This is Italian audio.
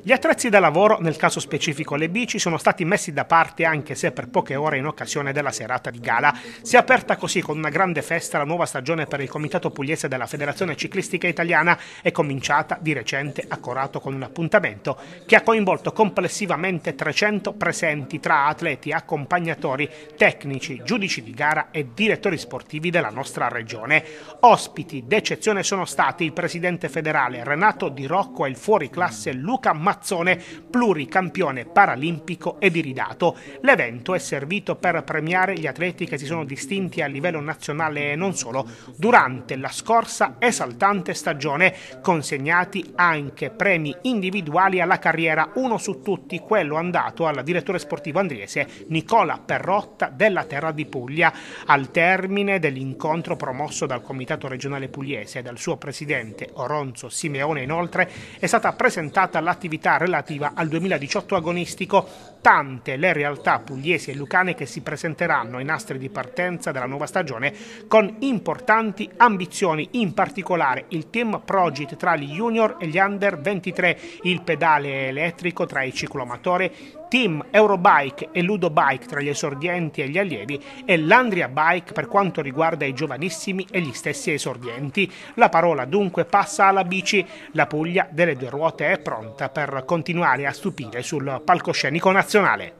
Gli attrezzi da lavoro, nel caso specifico le bici, sono stati messi da parte anche se per poche ore in occasione della serata di gala. Si è aperta così con una grande festa la nuova stagione per il Comitato Pugliese della Federazione Ciclistica Italiana, è cominciata di recente accorato con un appuntamento che ha coinvolto complessivamente 300 presenti tra atleti, accompagnatori, tecnici, giudici di gara e direttori sportivi della nostra regione. Ospiti d'eccezione sono stati il presidente federale Renato Di Rocco e il fuori classe Luca Mazzone, pluricampione paralimpico ed iridato. L'evento è servito per premiare gli atleti che si sono distinti a livello nazionale e non solo durante la scorsa esaltante stagione, consegnati anche premi individuali alla carriera, uno su tutti quello andato al direttore sportivo andriese Nicola Perrotta della terra di Puglia. Al termine dell'incontro promosso dal Comitato regionale pugliese e dal suo presidente Oronzo Simeone, inoltre è stata presentata l'attività all'attività relativa al 2018 agonistico, tante le realtà pugliesi e lucane che si presenteranno ai nastri di partenza della nuova stagione con importanti ambizioni, in particolare il team Project tra gli junior e gli under 23, il pedale elettrico tra i ciclomatore Team Eurobike e Ludo Bike tra gli esordienti e gli allievi e l'Andria Bike per quanto riguarda i giovanissimi e gli stessi esordienti. La parola dunque passa alla bici. La Puglia delle due ruote è pronta per continuare a stupire sul palcoscenico nazionale.